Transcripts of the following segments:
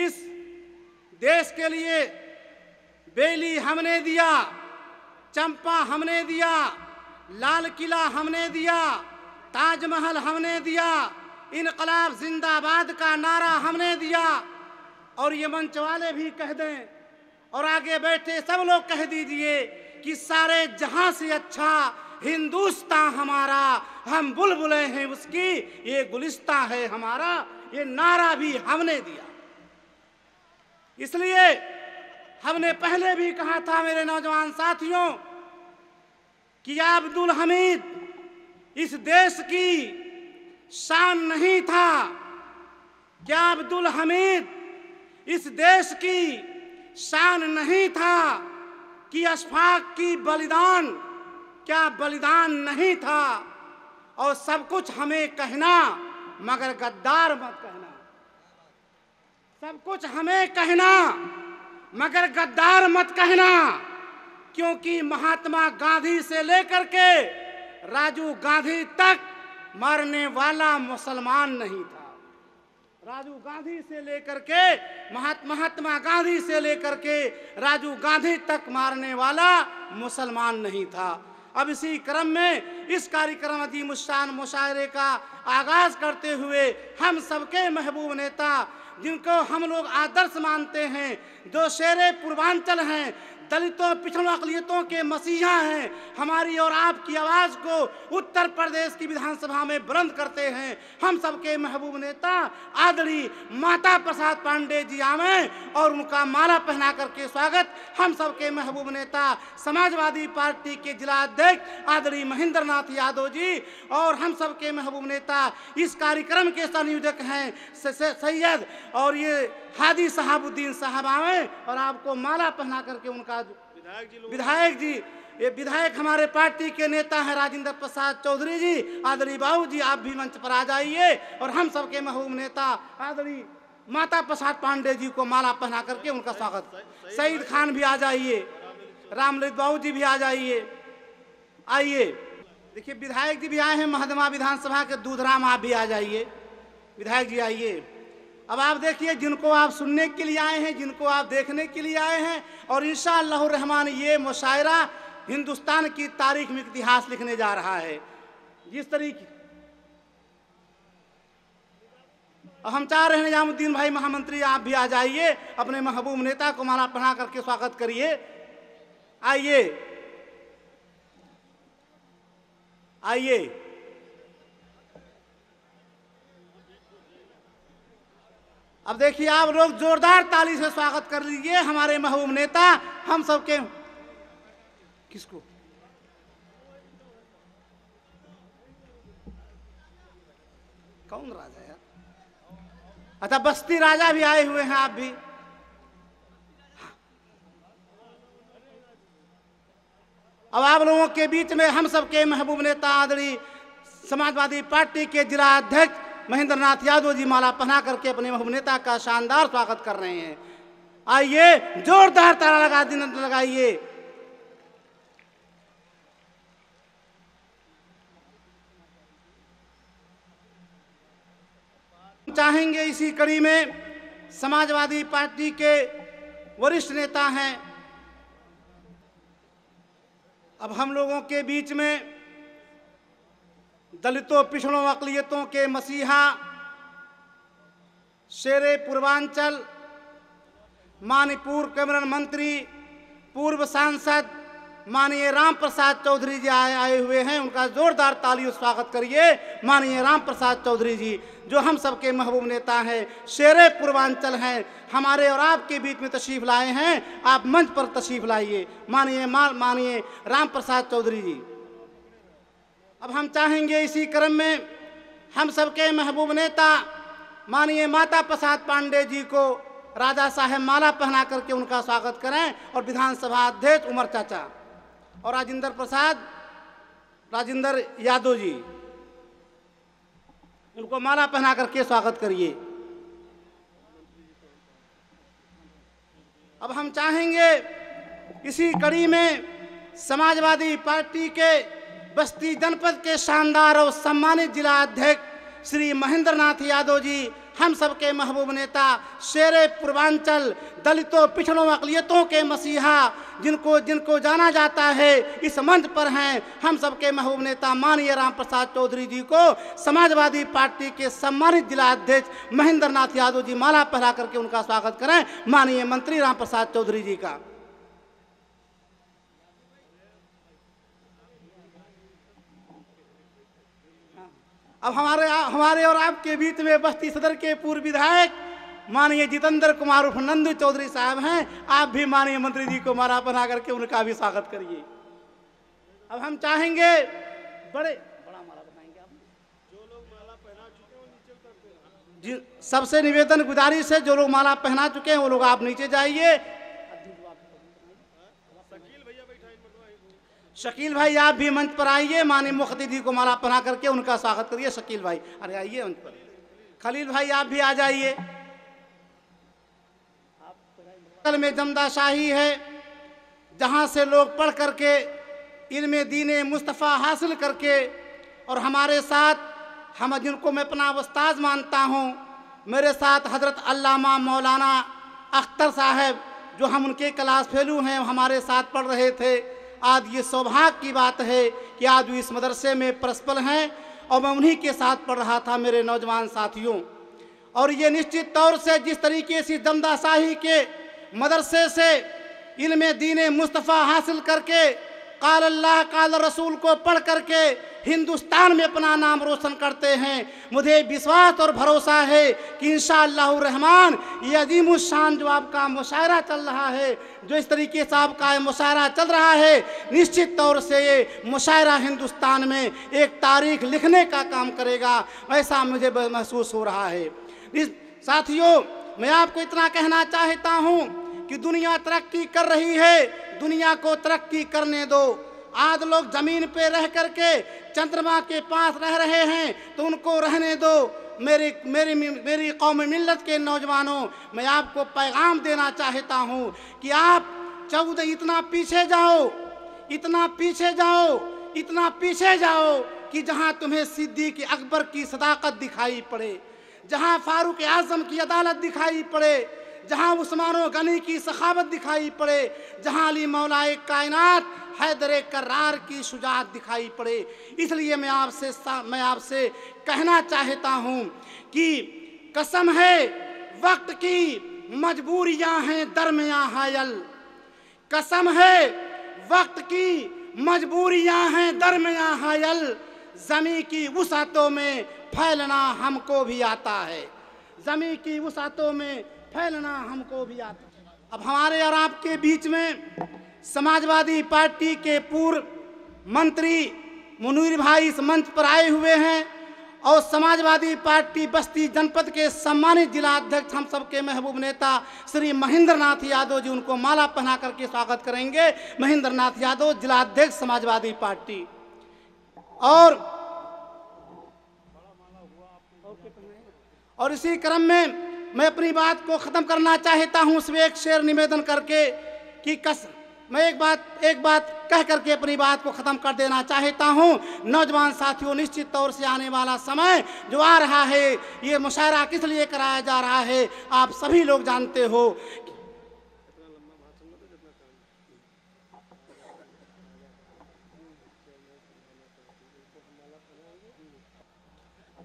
इस देश के लिए बेली हमने दिया चंपा हमने दिया लाल किला हमने दिया ताजमहल हमने दिया इनकलाब जिंदाबाद का नारा हमने दिया और ये मंच वाले भी कह दें और आगे बैठे सब लोग कह दीजिए कि सारे जहां से अच्छा हिंदुस्तान हमारा हम बुलबुलें हैं उसकी ये गुलिस्तान है हमारा ये नारा भी हमने दिया इसलिए हमने पहले भी कहा था मेरे नौजवान साथियों कि अब्दुल हमीद इस देश की शान नहीं था क्या अब्दुल हमीद इस देश की शान नहीं था कि अशफाक की बलिदान क्या बलिदान नहीं था और सब कुछ हमें कहना मगर गद्दार मत कहना सब कुछ हमें कहना मगर गद्दार मत कहना क्योंकि महात्मा गांधी से लेकर के राजू गांधी तक मरने वाला मुसलमान नहीं था राजू गांधी से लेकर के महात्मा गांधी से लेकर के राजू गांधी तक मारने वाला मुसलमान नहीं था अब इसी क्रम में इस कार्यक्रम अधिमुशान मुशायरे का आगाज़ करते हुए हम सबके महबूब नेता जिनको हम लोग आदर्श मानते हैं जो शेर पूर्वांचल हैं दलितों पिछड़ों अकलीतों के तो मसीहा हैं हमारी और आपकी आवाज़ को उत्तर प्रदेश की विधानसभा में बुलंद करते हैं हम सबके महबूब नेता आदरी माता प्रसाद पांडे जी आवे और उनका माला पहना करके स्वागत हम सबके महबूब नेता समाजवादी पार्टी के जिला अध्यक्ष आदरी महेंद्र नाथ यादव जी और हम सबके महबूब नेता इस कार्यक्रम के संयोजक हैं सैयद और ये हादी साहबुद्दीन साहब आवें और आपको माला पहना करके उनका प्रसाद विधायक जी विधायक जी ये विधायक हमारे पार्टी के नेता हैं राजेंद्र प्रसाद चौधरी जी आदरी बाबू जी आप भी मंच पर आ जाइए और हम सबके महबूब नेता आदरी माता प्रसाद पांडे जी को माला पहना करके उनका स्वागत सईद खान भी आ जाइए रामलित बाबू जी भी आ जाइए आइए देखिए विधायक जी भी आए हैं महदमा विधानसभा के दूधराम आप भी आ जाइए विधायक जी आइए अब आप देखिए जिनको आप सुनने के लिए आए हैं जिनको आप देखने के लिए आए हैं और इन रहमान ये मुशायरा हिंदुस्तान की तारीख में इतिहास लिखने जा रहा है जिस तरीके हम चाह रहे हैं निजामुद्दीन भाई महामंत्री आप भी आ जाइए अपने महबूब नेता को माला पढ़ा करके स्वागत करिए आइए आइए अब देखिए आप लोग जोरदार ताली से स्वागत कर लीजिए हमारे महबूब नेता हम सबके किसको कौन राजा यार अच्छा बस्ती राजा भी आए हुए हैं आप भी अब आप लोगों के बीच में हम सबके महबूब नेता आदरी समाजवादी पार्टी के जिला अध्यक्ष महेंद्र नाथ यादव जी माला पहना करके अपने अभिनेता का शानदार स्वागत कर रहे हैं आइए जोरदार तारा लगा दिन लगाइए चाहेंगे इसी कड़ी में समाजवादी पार्टी के वरिष्ठ नेता हैं अब हम लोगों के बीच में दलितों पिछड़ों अकलीतों के मसीहा शेर पूर्वांचल पूर्व कैबिनेट मंत्री पूर्व सांसद माननीय राम प्रसाद चौधरी जी आए आए हुए हैं उनका जोरदार ताली स्वागत करिए माननीय राम प्रसाद चौधरी जी जो हम सबके महबूब नेता हैं शेर पूर्वांचल हैं हमारे और आपके बीच में तशरीफ़ लाए हैं आप मंच पर तशरीफ़ लाइए मान माननीय राम प्रसाद चौधरी जी अब हम चाहेंगे इसी क्रम में हम सबके महबूब नेता माननीय माता प्रसाद पांडे जी को राजा साहेब माला पहना करके उनका स्वागत करें और विधानसभा अध्यक्ष उमर चाचा और राजेंद्र प्रसाद राजेंद्र यादव जी उनको माला पहना करके स्वागत करिए अब हम चाहेंगे इसी कड़ी में समाजवादी पार्टी के बस्ती जनपद के शानदार और सम्मानित जिला अध्यक्ष श्री महेंद्र नाथ यादव जी हम सबके महबूब नेता शेर पूर्वांचल दलितों पिछड़ों अकलीतों के मसीहा जिनको जिनको जाना जाता है इस मंच पर हैं हम सबके महबूब नेता माननीय राम प्रसाद चौधरी जी को समाजवादी पार्टी के सम्मानित जिला अध्यक्ष महेंद्र नाथ यादव जी माला पहरा करके उनका स्वागत करें माननीय मंत्री राम प्रसाद चौधरी जी का अब हमारे आ, हमारे और आपके बीच में बस्ती सदर के पूर्व विधायक माननीय जितेंद्र कुमार उर्फ नंदू चौधरी साहब हैं आप भी माननीय मंत्री जी को मारा बना करके उनका भी स्वागत करिए अब हम चाहेंगे बड़े बड़ा माला बनाएंगे आप जो लोग माला पहना चुके हैं नीचे उतर जी सबसे निवेदन गुजारिश है जो लोग माला पहना चुके हैं वो लोग आप नीचे जाइए शकील भाई आप भी मंच पर आइए माने मुख्ती को माला पहना करके उनका स्वागत करिए शकील भाई अरे आइए मंच पर खलील भाई आप भी आ जाइए कल में जमदा शाही है जहाँ से लोग पढ़ करके इनमें दीन मुस्तफ़ा हासिल करके और हमारे साथ हम जिनको मैं अपना उस्ताज मानता हूँ मेरे साथ हज़रत अल्लामा मौलाना अख्तर साहब जो हम उनके क्लास फेलू हैं हमारे साथ पढ़ रहे थे आज ये सौभाग्य की बात है कि आज इस मदरसे में परस्पर हैं और मैं उन्हीं के साथ पढ़ रहा था मेरे नौजवान साथियों और ये निश्चित तौर से जिस तरीके से दमदाशाही के मदरसे से इल्म दीन मुस्तफ़ा हासिल करके काल अल्लाह काल रसूल को पढ़ करके हिंदुस्तान में अपना नाम रोशन करते हैं मुझे विश्वास और भरोसा है कि इन रहमान ये अजीम शान जो आपका मुशायरा चल रहा है जो इस तरीके से आपका मुशायरा चल रहा है निश्चित तौर से ये मुशायरा हिंदुस्तान में एक तारीख लिखने का काम करेगा ऐसा मुझे महसूस हो रहा है साथियों मैं आपको इतना कहना चाहता हूँ कि दुनिया तरक्की कर रही है दुनिया को तरक्की करने दो आज लोग जमीन पे रह करके चंद्रमा के पास रह रहे हैं तो उनको रहने दो मेरे मेरी मेरी कौम मिलत के नौजवानों मैं आपको पैगाम देना चाहता हूँ कि आप चौदह इतना पीछे जाओ इतना पीछे जाओ इतना पीछे जाओ कि जहाँ तुम्हें के अकबर की सदाकत दिखाई पड़े जहाँ फारूक आजम की अदालत दिखाई पड़े जहाँ उस्मान गनी की सखावत दिखाई पड़े जहाँ अली मौलाए कायनात हैदर करार की शुजात दिखाई पड़े इसलिए मैं आपसे मैं आपसे कहना चाहता हूँ कि कसम है वक्त की मजबूरियाँ हैं दरमिया हायल कसम है वक्त की मजबूरियाँ हैं दरमिया हायल ज़मी की वसातों में फैलना हमको भी आता है ज़मी की वसातों में फैलना हमको भी आता अब हमारे और आपके बीच में समाजवादी पार्टी के पूर्व मंत्री मुनीर भाई इस मंच पर आए हुए हैं और समाजवादी पार्टी बस्ती जनपद के सम्मानित जिला अध्यक्ष हम सबके महबूब नेता श्री महेंद्र नाथ यादव जी उनको माला पहना करके स्वागत करेंगे महेंद्र नाथ यादव जिलाध्यक्ष समाजवादी पार्टी और और इसी क्रम में मैं अपनी बात को ख़त्म करना चाहता हूँ उसमें एक शेर निवेदन करके कि कस मैं एक बात एक बात कह करके अपनी बात को ख़त्म कर देना चाहता हूँ नौजवान साथियों निश्चित तौर से आने वाला समय जो आ रहा है ये मुशायरा किस लिए कराया जा रहा है आप सभी लोग जानते हो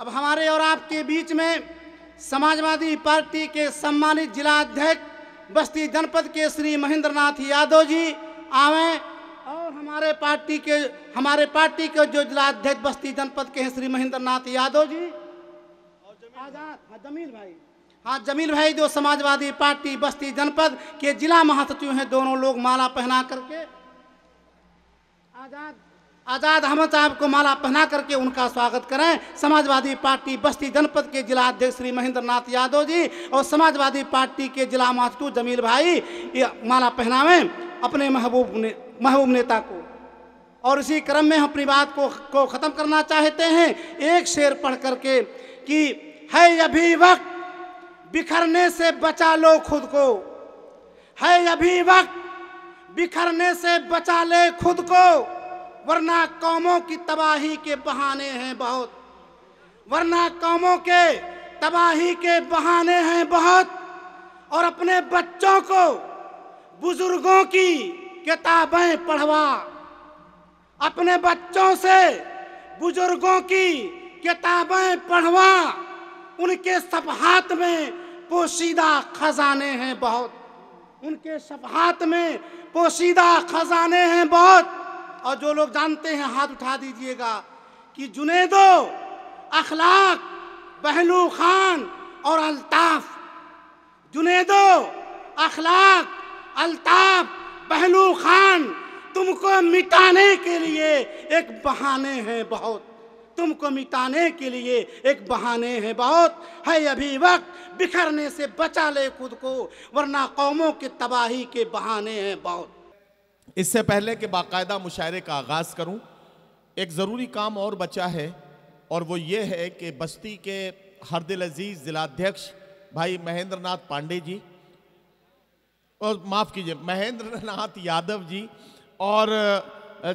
अब हमारे और आपके बीच में समाजवादी पार्टी के सम्मानित जिला अध्यक्ष बस्ती जनपद के श्री महेंद्र नाथ यादव जी आवे और हमारे पार्टी के हमारे पार्टी के जो जिला अध्यक्ष बस्ती जनपद के हैं श्री महेंद्र नाथ यादव जी आजाद हाँ जमील भाई हाँ जमील भाई जो समाजवादी पार्टी बस्ती जनपद के जिला महासचिव हैं दोनों लोग माला पहना करके आजाद आज़ाद अहमद साहब को माला पहना करके उनका स्वागत करें समाजवादी पार्टी बस्ती जनपद के जिला अध्यक्ष श्री महेंद्र नाथ यादव जी और समाजवादी पार्टी के जिला महासचिव जमील भाई ये माला पहनावें अपने महबूब ने महबूब नेता को और इसी क्रम में हम अपनी बात को को ख़त्म करना चाहते हैं एक शेर पढ़ करके कि है अभी वक्त बिखरने से बचा लो खुद को है अभी वक्त बिखरने से बचा ले खुद को वरना कौमों की तबाही के बहाने हैं बहुत वरना कौमों के तबाही के बहाने हैं बहुत और अपने बच्चों को बुजुर्गों की किताबें पढ़वा अपने बच्चों से बुजुर्गों की किताबें पढ़वा उनके सफहात में पोशीदा खजाने हैं बहुत उनके सफहात में पोशीदा खजाने हैं बहुत और जो लोग जानते हैं हाथ उठा दीजिएगा कि जुनेदो अखलाक बहलू खान और अल्ताफ जुनेदो अखलाक अल्ताफ बहलू खान तुमको मिटाने के लिए एक बहाने हैं बहुत तुमको मिटाने के लिए एक बहाने हैं बहुत है अभी वक्त बिखरने से बचा ले खुद को वरना कौमों की तबाही के बहाने हैं बहुत इससे पहले कि बाकायदा मुशायरे का आगाज़ करूं, एक ज़रूरी काम और बचा है और वो ये है कि बस्ती के हर दिल अजीज़ ज़िलाध्यक्ष भाई महेंद्र नाथ पांडे जी और माफ़ कीजिए महेंद्र नाथ यादव जी और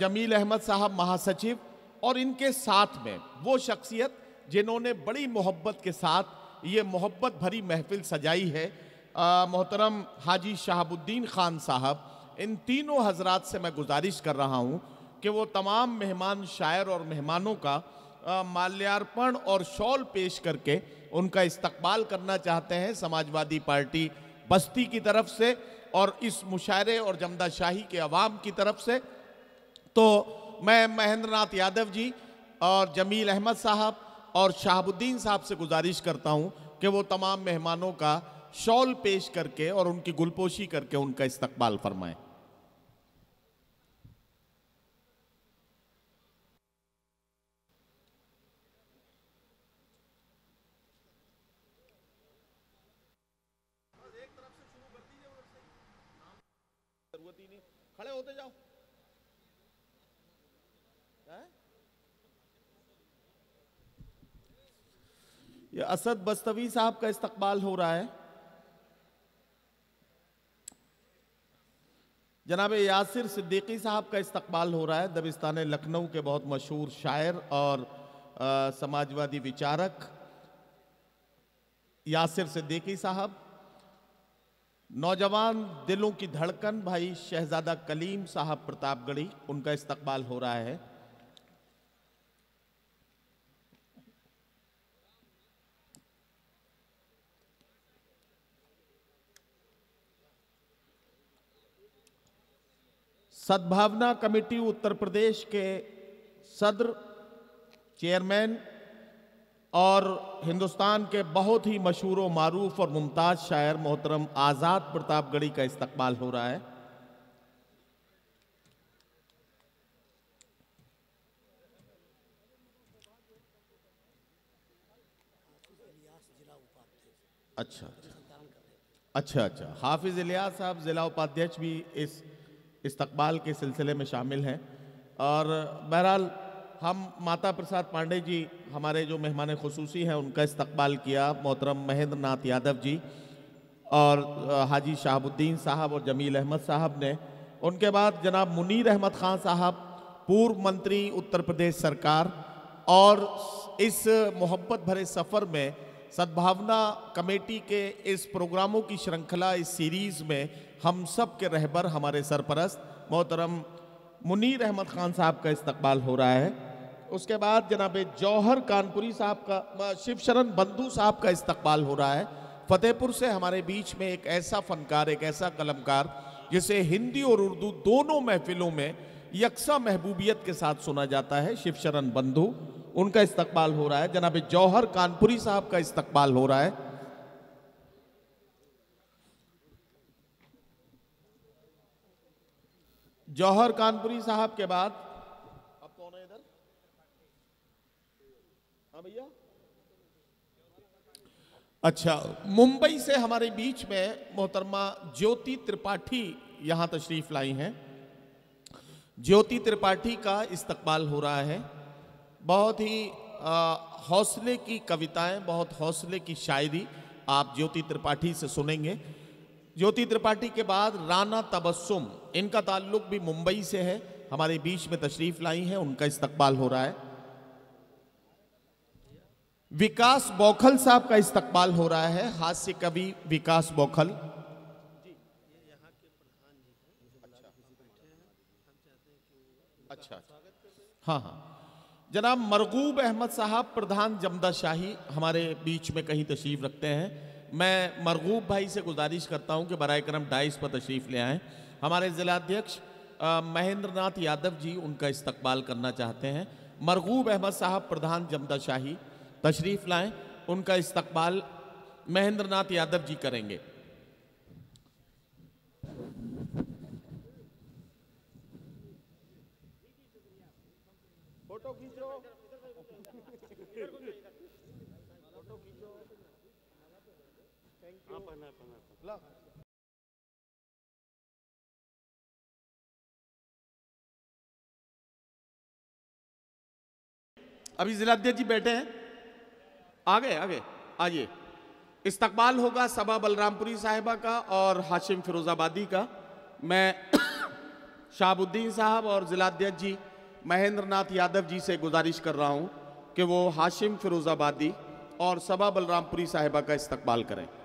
जमील अहमद साहब महासचिव और इनके साथ में वो शख्सियत जिन्होंने बड़ी मोहब्बत के साथ ये मोहब्बत भरी महफिल सजाई है मोहतरम हाजी शहाबुद्दीन ख़ान साहब इन तीनों हजरात से मैं गुजारिश कर रहा हूँ कि वो तमाम मेहमान शायर और मेहमानों का माल्यार्पण और शॉल पेश करके उनका इस्तकबाल करना चाहते हैं समाजवादी पार्टी बस्ती की तरफ से और इस मुशायरे और जमदा शाही के अवाम की तरफ से तो मैं महेंद्र नाथ यादव जी और जमील अहमद साहब और शाहबुद्दीन साहब से गुजारिश करता हूँ कि वो तमाम मेहमानों का शॉल पेश करके और उनकी गुलपोशी करके उनका इस्तकबाल फरमाए खड़े होते जाओ ये असद बस्तवी साहब का इस्तकबाल हो रहा है जनाब यासिर सिद्दीकी साहब का इस्तबाल हो रहा है दबिस्तान लखनऊ के बहुत मशहूर शायर और आ, समाजवादी विचारक यासिर सिद्दीकी साहब नौजवान दिलों की धड़कन भाई शहजादा कलीम साहब प्रतापगढ़ी उनका इस्तबाल हो रहा है सद्भावना कमेटी उत्तर प्रदेश के सदर चेयरमैन और हिंदुस्तान के बहुत ही मशहूर मारूफ मरूफ और मुमताज़ शायर मोहतरम आज़ाद प्रतापगढ़ी का इस्तकबाल हो रहा है अच्छा अच्छा अच्छा अच्छा हाफिज़ इलियास साहब ज़िला उपाध्यक्ष भी इस इस्तबाल के सिलसिले में शामिल हैं और बहरहाल हम माता प्रसाद पांडे जी हमारे जो मेहमान खसूसी हैं उनका इस्तबाल किया मोहतरम महेंद्र नाथ यादव जी और हाजी शाहबुद्दीन साहब और जमील अहमद साहब ने उनके बाद जनाब मुनीर अहमद खान साहब पूर्व मंत्री उत्तर प्रदेश सरकार और इस मोहब्बत भरे सफ़र में सद्भावना कमेटी के इस प्रोग्रामों की श्रृंखला इस सीरीज़ में हम सब के रहबर हमारे सरपरस्त मोहतरम मुनीर अहमद खान साहब का इस्तकबाल हो रहा है उसके बाद जनाब जौहर कानपुरी साहब का शिवशरण बंधु साहब का इस्तकबाल हो रहा है फतेहपुर से हमारे बीच में एक ऐसा फ़नकार एक ऐसा कलमकार जिसे हिंदी और उर्दू दोनों महफिलों में यकसा महबूबियत के साथ सुना जाता है शिवशरण बंधु उनका इस्तकबाल हो रहा है जनाब जौहर कानपुरी साहब का इस्तकबाल हो रहा है जौहर कानपुरी साहब के बाद अब कौन है इधर हाँ भैया अच्छा मुंबई से हमारे बीच में मोहतरमा ज्योति त्रिपाठी यहां तशरीफ लाई हैं ज्योति त्रिपाठी का इस्तकबाल हो रहा है बहुत ही हौसले की कविताएं बहुत हौसले की शायरी आप ज्योति त्रिपाठी से सुनेंगे ज्योति त्रिपाठी के बाद राना तबस्सुम इनका ताल्लुक भी मुंबई से है हमारे बीच में तशरीफ लाई है उनका इस्तकबाल हो रहा है विकास बौखल साहब का इस्तकबाल हो रहा है हास्य कवि विकास बौखल अच्छा, अच्छा। हाँ हाँ जनाब मरगूब अहमद साहब प्रधान जमदा शाही हमारे बीच में कहीं तशरीफ़ रखते हैं मैं मरगूब भाई से गुजारिश करता हूं कि बर करम डाइस पर तशरीफ़ ले आएँ हमारे ज़िलाध्यक्ष महेंद्र नाथ यादव जी उनका इस्तकबाल करना चाहते हैं मरगूब अहमद साहब प्रधान जमदा शाही तशरीफ़ लाएँ उनका इस्तबाल महेंद्र नाथ यादव जी करेंगे अभी जिलाध्यक्ष जी बैठे हैं आ गए आ गए आइए इस्तकबाल होगा सबा बलरामपुरी साहिबा का और हाशिम फिरोजाबादी का मैं शाहबुद्दीन साहब और जिलाध्यक्ष जी महेंद्र नाथ यादव जी से गुजारिश कर रहा हूं कि वो हाशिम फिरोजाबादी और सबा बलरामपुरी साहिबा का इस्तकबाल करें